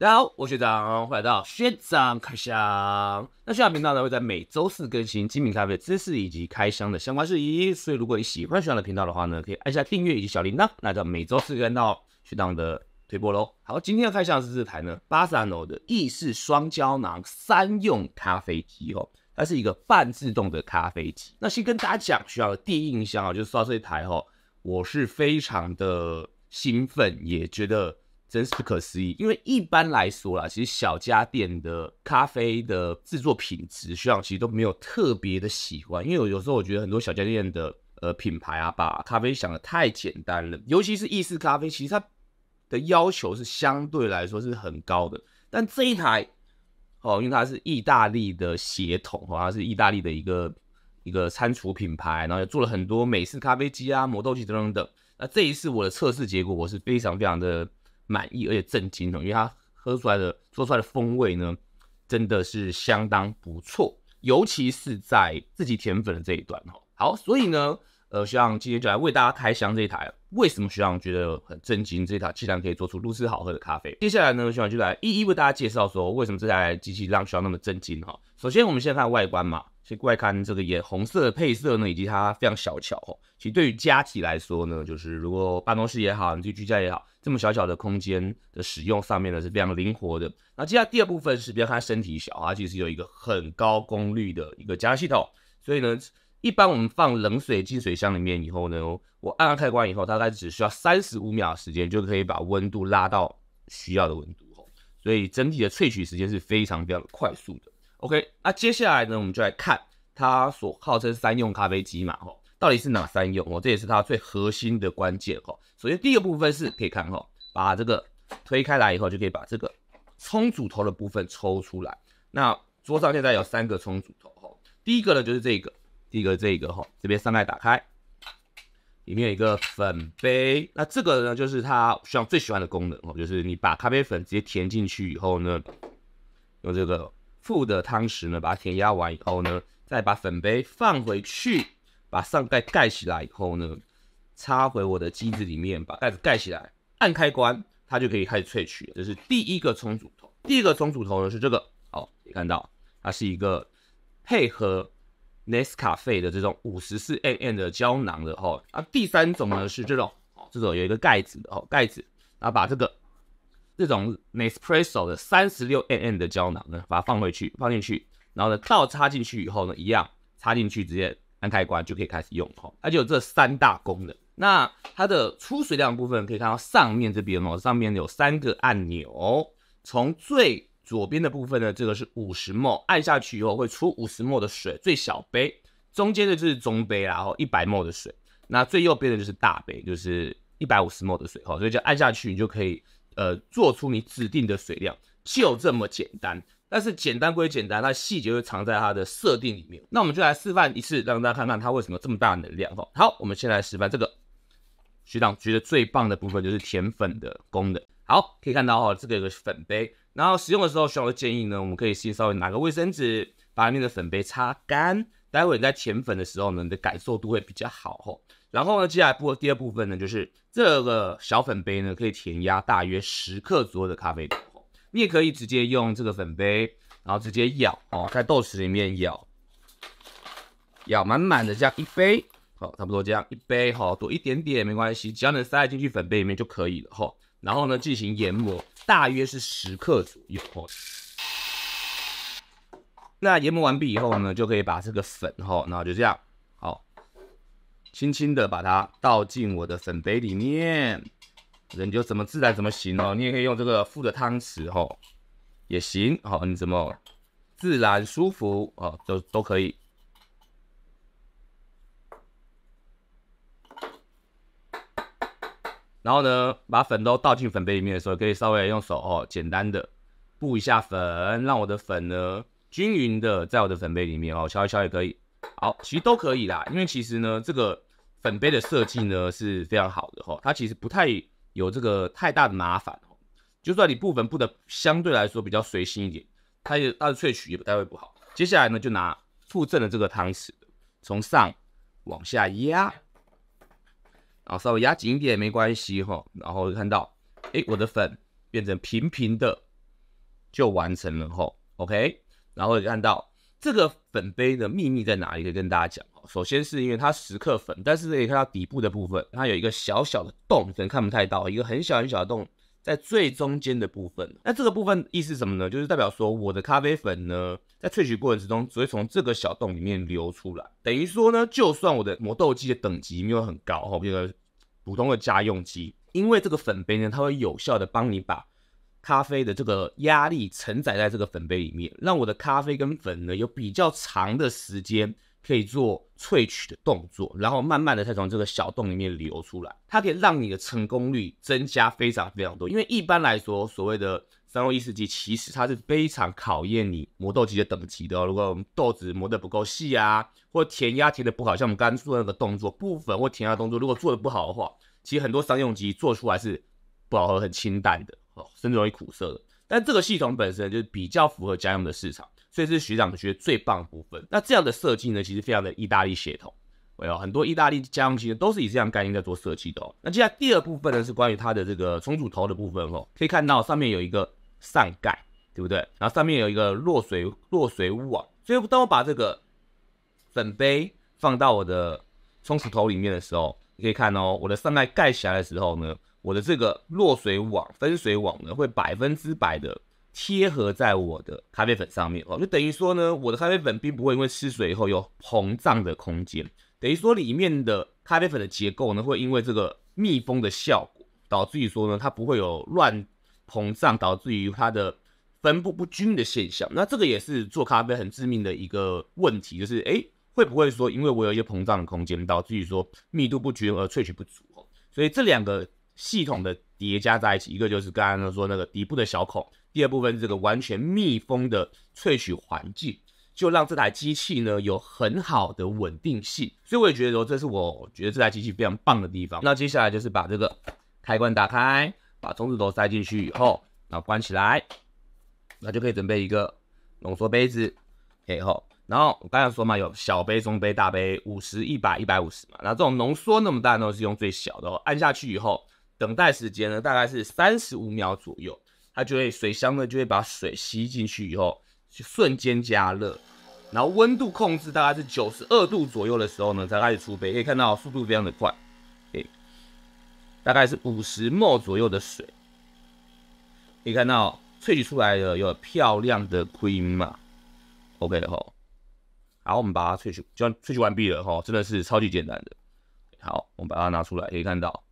大家好，我学长欢迎来到学长开箱。那学长频道呢会在每周四更新精品咖啡的知识以及开箱的相关事宜。所以如果你喜欢学长的频道的话呢，可以按下订阅以及小铃铛，那到每周四跟到学长的推播喽。好，今天的开箱是这台呢，巴萨诺的意式双胶囊三用咖啡机哦，它是一个半自动的咖啡机。那先跟大家讲学长的第一印象啊，就是刷这台哦，我是非常的兴奋，也觉得。真是不可思议，因为一般来说啦，其实小家电的咖啡的制作品质，实际上其实都没有特别的喜欢，因为有有时候我觉得很多小家电的呃品牌啊，把咖啡想的太简单了，尤其是意式咖啡，其实它的要求是相对来说是很高的。但这一台哦，因为它是意大利的协统，它是意大利的一个一个餐厨品牌，然后也做了很多美式咖啡机啊、磨豆机等等等。那这一次我的测试结果，我是非常非常的。满意而且震惊哦，因为它喝出来的做出来的风味呢，真的是相当不错，尤其是在自己甜粉的这一段哈。好，所以呢，呃，徐长今天就来为大家开箱这一台，为什么徐长觉得很震惊？这一台竟然可以做出如此好喝的咖啡？接下来呢，徐长就来一一为大家介绍说，为什么这台机器让徐长那么震惊哈。首先，我们先看外观嘛，先外看这个颜，红色的配色呢，以及它非常小巧哦。其实对于家体来说呢，就是如果办公室也好，你自己居家也好。这么小小的空间的使用上面呢是非常灵活的。那接下来第二部分是比较它身体小，它其实有一个很高功率的一个加热系统。所以呢，一般我们放冷水进水箱里面以后呢，我按下开关以后，大概只需要三十五秒时间就可以把温度拉到需要的温度所以整体的萃取时间是非常非常快速的。OK，那接下来呢，我们就来看它所号称三用咖啡机嘛吼。到底是哪三用哦？这也是它最核心的关键哈。首先，第一个部分是可以看哈，把这个推开来以后，就可以把这个冲煮头的部分抽出来。那桌上现在有三个冲煮头哈。第一个呢就是这个，第一个这个哈，这边上盖打开，里面有一个粉杯。那这个呢就是它我上最喜欢的功能哦，就是你把咖啡粉直接填进去以后呢，用这个副的汤匙呢把它填压完以后呢，再把粉杯放回去。把上盖盖起来以后呢，插回我的机子里面，把盖子盖起来，按开关，它就可以开始萃取了。这是第一个冲煮头，第一个冲煮头呢是这个，哦，可以看到，它是一个配合 Nescafe 的这种五十四 mm 的胶囊的哈。啊，第三种呢是这种，这种有一个盖子的哦，盖子，然后把这个这种 Nespresso 的三十六 mm 的胶囊呢，把它放回去，放进去，然后呢倒插进去以后呢，一样插进去，直接。按开关就可以开始用哈，而且有这三大功能。那它的出水量部分可以看到上面这边哦，上面有三个按钮，从最左边的部分呢，这个是五十沫，按下去以后会出五十沫的水，最小杯；中间的就是中杯啦，后一百沫的水；那最右边的就是大杯，就是一百五十沫的水。哈，所以就按下去你就可以呃做出你指定的水量，就这么简单。但是简单归简单，那细节就藏在它的设定里面。那我们就来示范一次，让大家看看它为什么这么大能量哦。好，我们先来示范这个。学长觉得最棒的部分就是填粉的功能。好，可以看到哦，这个有个粉杯。然后使用的时候，长的建议呢，我们可以先稍微拿个卫生纸把里面的粉杯擦干，待会你在填粉的时候呢，你的感受度会比较好哦。然后呢，接下来部第二部分呢，就是这个小粉杯呢，可以填压大约十克左右的咖啡豆。你也可以直接用这个粉杯，然后直接舀哦，在豆豉里面舀，舀满满的这样一杯，好，差不多这样一杯，好，多一点点没关系，只要能塞进去粉杯里面就可以了哈。然后呢，进行研磨，大约是十克左右。那研磨完毕以后呢，就可以把这个粉哈，后就这样，好，轻轻的把它倒进我的粉杯里面。人就怎么自然怎么行哦，你也可以用这个副的汤匙哦，也行好，你怎么自然舒服哦，都都可以。然后呢，把粉都倒进粉杯里面的时候，可以稍微用手哦，简单的布一下粉，让我的粉呢均匀的在我的粉杯里面哦，敲一敲也可以。好，其实都可以啦，因为其实呢，这个粉杯的设计呢是非常好的哈，它其实不太。有这个太大的麻烦哦，就算你部分布的相对来说比较随心一点，它也它的萃取也不太会不好。接下来呢，就拿附赠的这个汤匙，从上往下压，然后稍微压紧一点没关系哈，然后看到，哎，我的粉变成平平的，就完成了哈，OK，然后也看到这个粉杯的秘密在哪里，可以跟大家讲。首先是因为它十克粉，但是可以看到底部的部分，它有一个小小的洞，可能看不太到，一个很小很小的洞，在最中间的部分。那这个部分意思什么呢？就是代表说，我的咖啡粉呢，在萃取过程之中，只会从这个小洞里面流出来。等于说呢，就算我的磨豆机的等级没有很高，哈，这个普通的家用机，因为这个粉杯呢，它会有效的帮你把咖啡的这个压力承载在这个粉杯里面，让我的咖啡跟粉呢有比较长的时间。可以做萃取的动作，然后慢慢的再从这个小洞里面流出来。它可以让你的成功率增加非常非常多。因为一般来说，所谓的商用一机其实它是非常考验你磨豆机的等级的。如果我们豆子磨得不够细啊，或填压填得不好，像我们刚刚做那个动作部分或填压动作，如果做得不好的话，其实很多商用机做出来是不好喝、很清淡的，哦，甚至容易苦涩的。但这个系统本身就是比较符合家用的市场。这是学长觉得最棒的部分。那这样的设计呢，其实非常的意大利血统，没有很多意大利家用机都是以这样概念在做设计的。哦。那接下来第二部分呢，是关于它的这个冲煮头的部分哦。可以看到上面有一个上盖，对不对？然后上面有一个落水落水网。所以当我把这个粉杯放到我的冲水头里面的时候，你可以看哦，我的上盖盖起来的时候呢，我的这个落水网分水网呢，会百分之百的。贴合在我的咖啡粉上面哦，就等于说呢，我的咖啡粉并不会因为失水以后有膨胀的空间，等于说里面的咖啡粉的结构呢，会因为这个密封的效果，导致于说呢，它不会有乱膨胀，导致于它的分布不均的现象。那这个也是做咖啡很致命的一个问题，就是诶，会不会说因为我有一些膨胀的空间，导致于说密度不均而萃取不足哦？所以这两个系统的叠加在一起，一个就是刚才说那个底部的小孔。第二部分，这个完全密封的萃取环境，就让这台机器呢有很好的稳定性，所以我也觉得说，这是我觉得这台机器非常棒的地方。那接下来就是把这个开关打开，把中子头塞进去以后，然后关起来，那就可以准备一个浓缩杯子，以后，然后我刚才说嘛，有小杯、中杯、大杯，五十、一百、一百五十嘛。那这种浓缩那么大，呢，是用最小的，哦。按下去以后，等待时间呢大概是三十五秒左右。它就会水箱呢就会把水吸进去以后就瞬间加热，然后温度控制大概是九十二度左右的时候呢才开始出杯，可以看到速度非常的快，诶，大概是五十沫左右的水，可以看到萃取出来的有漂亮的 cream 嘛，OK 哈，然好，我们把它萃取就萃取完毕了哈，真的是超级简单的，好，我们把它拿出来可以看到。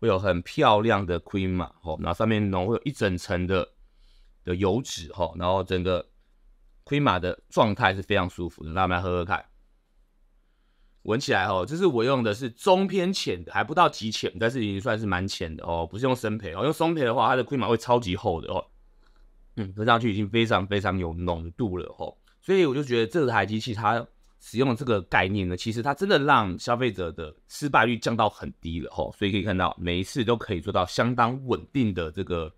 会有很漂亮的 cream 哈，然后上面浓会有一整层的的油脂吼，然后整个 cream 的状态是非常舒服的，那我们来喝喝看。闻起来哈，这是我用的是中偏浅的，还不到极浅，但是已经算是蛮浅的哦，不是用生培哦，用松培的话，它的 cream 会超级厚的哦。嗯，喝上去已经非常非常有浓度了吼，所以我就觉得这台机器它。使用这个概念呢，其实它真的让消费者的失败率降到很低了吼，所以可以看到每一次都可以做到相当稳定的这个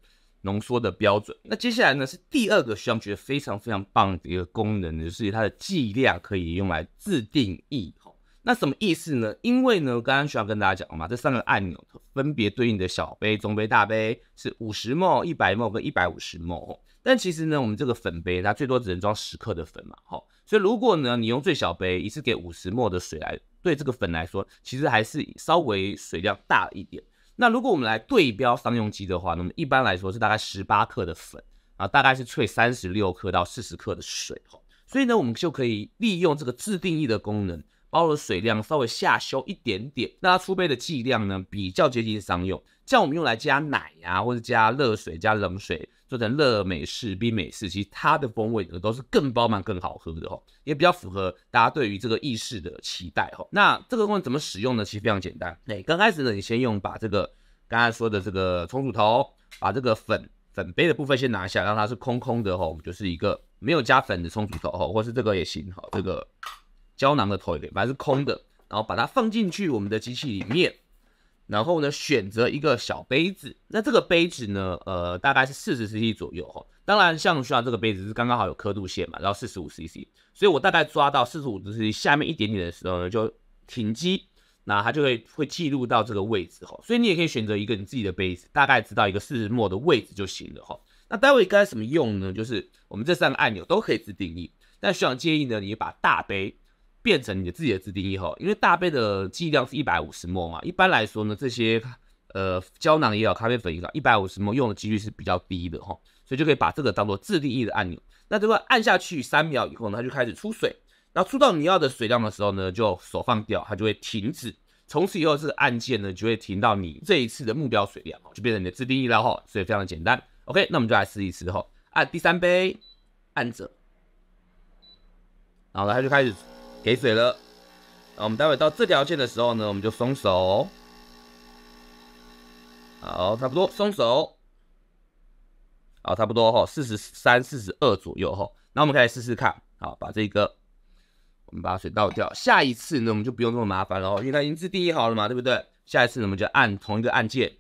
浓缩的标准。那接下来呢是第二个，需要觉得非常非常棒的一个功能，就是它的剂量可以用来自定义吼。那什么意思呢？因为呢，刚刚需要跟大家讲了嘛，这三个按钮分别对应的小杯、中杯、大杯是五十 ml、一百 ml 跟一百五十 ml。但其实呢，我们这个粉杯它最多只能装十克的粉嘛，吼。所以，如果呢，你用最小杯一次给五十沫的水来对这个粉来说，其实还是稍微水量大一点。那如果我们来对标商用机的话，那么一般来说是大概十八克的粉啊，大概是萃三十六克到四十克的水哈。所以呢，我们就可以利用这个自定义的功能。包的水量稍微下修一点点，那它出杯的剂量呢比较接近商用，这样我们用来加奶呀，或者加热水、加冷水，做成热美式冰美式，其实它的风味都是更饱满、更好喝的吼，也比较符合大家对于这个意式的期待吼，那这个问题怎么使用呢？其实非常简单，对，刚开始呢，你先用把这个刚才说的这个冲煮头，把这个粉粉杯的部分先拿下，让它是空空的吼，我们就是一个没有加粉的冲煮头吼，或是这个也行哈，这个。胶囊的头一点，反正空的，然后把它放进去我们的机器里面，然后呢选择一个小杯子，那这个杯子呢，呃，大概是四十 cc 左右哈，当然像徐长这个杯子是刚刚好有刻度线嘛，然后四十五 cc，所以我大概抓到四十五 cc 下面一点点的时候呢就停机，那它就会会记录到这个位置哈，所以你也可以选择一个你自己的杯子，大概知道一个四十末的位置就行了哈。那待会该怎么用呢？就是我们这三个按钮都可以自定义，但徐长建议呢，你把大杯。变成你的自己的自定义后，因为大杯的剂量是一百五十沫嘛，一般来说呢，这些呃胶囊也好，咖啡粉也好，一百五十沫用的几率是比较低的哈，所以就可以把这个当做自定义的按钮。那这个按下去三秒以后呢，它就开始出水，然后出到你要的水量的时候呢，就手放掉，它就会停止。从此以后，这个按键呢就会停到你这一次的目标水量，就变成你的自定义了哈，所以非常的简单。OK，那我们就来试一试哈，按第三杯，按着，然后它就开始。给水了，那我们待会到这条线的时候呢，我们就松手。好，差不多，松手。好，差不多哈，四十三、四十二左右哈。那我们可以试试看，好，把这个，我们把水倒掉。下一次呢，我们就不用这么麻烦了，因为它已经自定义好了嘛，对不对？下一次我们就按同一个按键，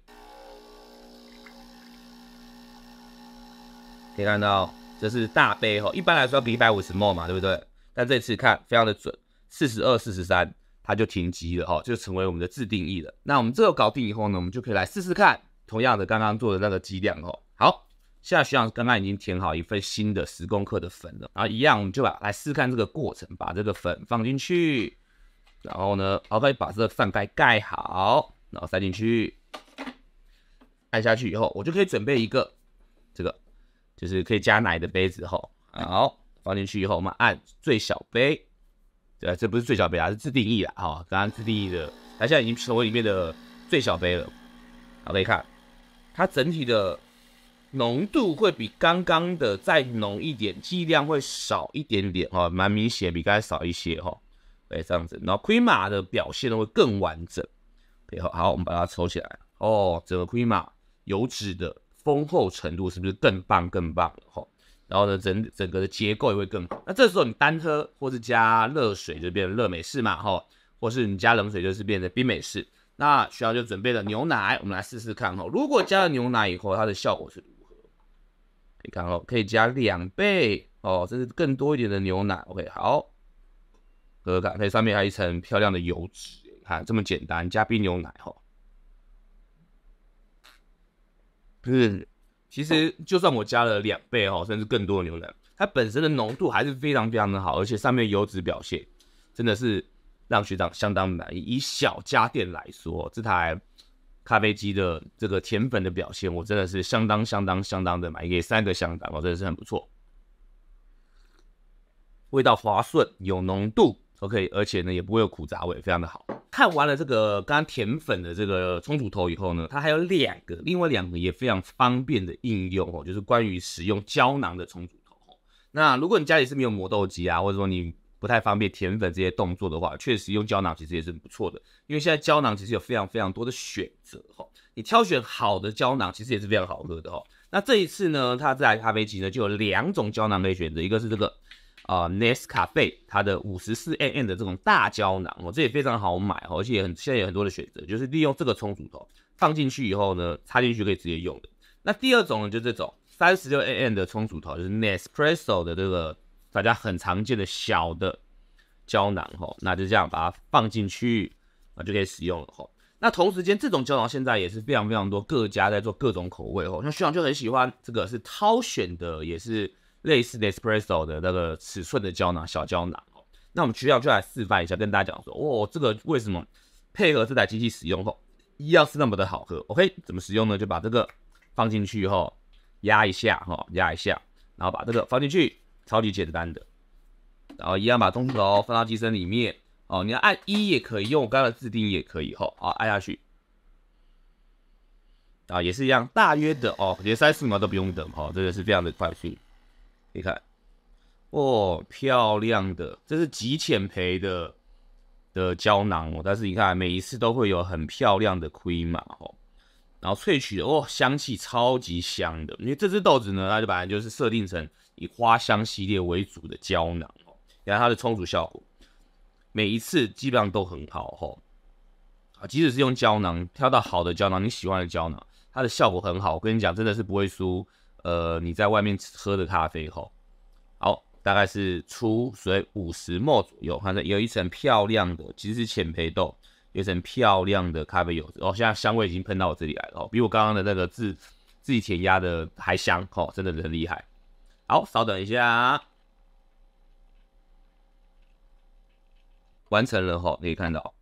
可以看到这是大杯哈，一般来说要比一百五十 more 嘛，对不对？但这次看非常的准，四十二、四十三，它就停机了哈，就成为我们的自定义了。那我们这个搞定以后呢，我们就可以来试试看，同样的刚刚做的那个剂量哦。好，现在徐阳刚刚已经填好一份新的十公克的粉了，然后一样我们就把来试试看这个过程，把这个粉放进去，然后呢，OK 把这个饭盖盖好，然后塞进去，按下去以后，我就可以准备一个这个就是可以加奶的杯子哈，好。放进去以后，我们按最小杯，对，这不是最小杯啊，是自定义的哈。刚刚自定义的，它现在已经成为里面的最小杯了。好，可以看，它整体的浓度会比刚刚的再浓一点，剂量会少一点点哈，蛮明显比刚才少一些哈。对，这样子，然后 m 马的表现会更完整。配合好，我们把它抽起来。哦，整个 m 马油脂的丰厚程度是不是更棒、更棒了哈？然后呢，整整个的结构也会更。好。那这时候你单喝，或是加热水就变成热美式嘛，哈，或是你加冷水就是变成冰美式。那徐浩就准备了牛奶，我们来试试看哦。如果加了牛奶以后，它的效果是如何？可以看哦，可以加两倍哦，这是更多一点的牛奶。OK，好，喝看，以上面还一层漂亮的油脂，看这么简单，加冰牛奶哈。嗯。其实就算我加了两倍哦，甚至更多的牛奶，它本身的浓度还是非常非常的好，而且上面油脂表现真的是让学长相当满意。以小家电来说，这台咖啡机的这个甜粉的表现，我真的是相当相当相当的满意，给三个相当，我真的是很不错。味道滑顺，有浓度。OK，而且呢，也不会有苦杂味，非常的好。看完了这个刚刚甜粉的这个冲煮头以后呢，它还有两个，另外两个也非常方便的应用哦，就是关于使用胶囊的冲煮头哦。那如果你家里是没有磨豆机啊，或者说你不太方便甜粉这些动作的话，确实用胶囊其实也是很不错的，因为现在胶囊其实有非常非常多的选择哈。你挑选好的胶囊其实也是非常好喝的哈。那这一次呢，它这台咖啡机呢就有两种胶囊可以选择，一个是这个。啊，Nescafe 它的五十四 mm 的这种大胶囊哦，这也非常好买哦，而且也很现在有很多的选择，就是利用这个冲煮头放进去以后呢，插进去可以直接用的。那第二种呢，就这种三十六 mm 的冲煮头，就是 Nespresso 的这个大家很常见的小的胶囊哦，那就这样把它放进去啊，就可以使用了吼。那同时间，这种胶囊现在也是非常非常多各家在做各种口味哦，像徐长就很喜欢这个是挑选的，也是。类似 espresso 的那个尺寸的胶囊，小胶囊哦。那我们需要就来示范一下，跟大家讲说，哦，这个为什么配合这台机器使用后，一样是那么的好喝。OK，怎么使用呢？就把这个放进去后压一下哈，压一下，然后把这个放进去，超级简单的。然后一样把钟头放到机身里面哦。你要按一也可以用，我刚刚的自定义也可以哈。啊，按下去，啊，也是一样，大约的哦，连三十秒都不用等哦，这个是非常的快速。你看，哦，漂亮的，这是极浅培的的胶囊哦。但是你看，每一次都会有很漂亮的亏嘛，哦。然后萃取的，哦，香气超级香的。因为这只豆子呢，它就本来就是设定成以花香系列为主的胶囊哦。你看它的充足效果，每一次基本上都很好哦。啊，即使是用胶囊挑到好的胶囊，你喜欢的胶囊，它的效果很好。我跟你讲，真的是不会输。呃，你在外面喝的咖啡吼，好，大概是出水五十沫左右，反正有一层漂亮的，其实是浅培豆，有一层漂亮的咖啡油，然哦。现在香味已经喷到我这里来了，哦，比我刚刚的那个自自己填压的还香，哦，真的很厉害。好，稍等一下，完成了吼，你可以看到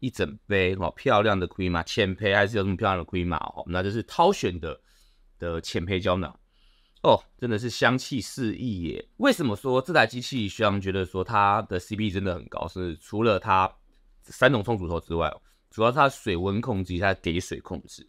一整杯哦，漂亮的 cream 啊，浅培还是有这么漂亮的 c r e 瑰玛哦，那就是挑选的的浅焙胶囊。哦，真的是香气四溢耶！为什么说这台机器，徐阳觉得说它的 C P 真的很高？是除了它三种冲煮头之外，主要它水温控制、它给水控制。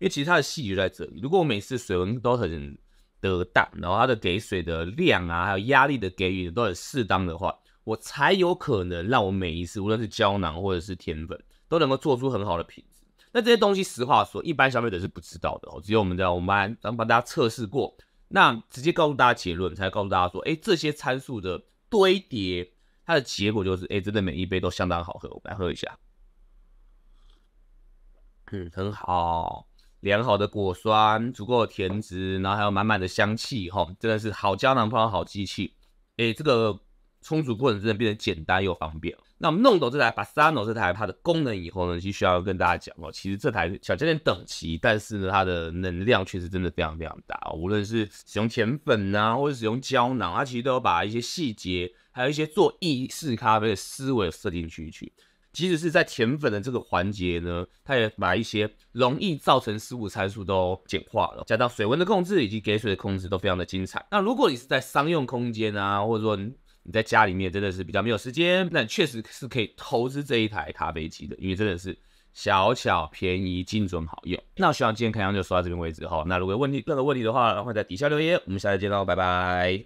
因为其实它的细节在这里。如果我每次水温都很得当，然后它的给水的量啊，还有压力的给予都很适当的话，我才有可能让我每一次，无论是胶囊或者是甜粉，都能够做出很好的品质。那这些东西，实话说，一般消费者是不知道的哦。只有我们在我们帮大家测试过。那直接告诉大家结论，才告诉大家说，哎，这些参数的堆叠，它的结果就是，哎，真的每一杯都相当好喝。我们来喝一下，嗯，很好，良好的果酸，足够的甜汁，然后还有满满的香气，哈，真的是好胶囊，碰到好机器，哎，这个。充足过程真的变得简单又方便那我们弄懂这台 Basano 这台它的功能以后呢，就需要跟大家讲哦，其实这台小家电等级，但是呢，它的能量确实真的非常非常大。无论是使用甜粉啊，或者使用胶囊，它其实都有把一些细节，还有一些做意式咖啡的思维设定进去。即使是在甜粉的这个环节呢，它也把一些容易造成失误参数都简化了，加上水温的控制以及给水的控制都非常的精彩。那如果你是在商用空间啊，或者说你在家里面真的是比较没有时间，那确实是可以投资这一台咖啡机的，因为真的是小巧便宜、精准好用。那我希望今天开箱就说到这边为止哈。那如果有问题，任何问题的话，然后在底下留言。我们下次见，喽，拜拜。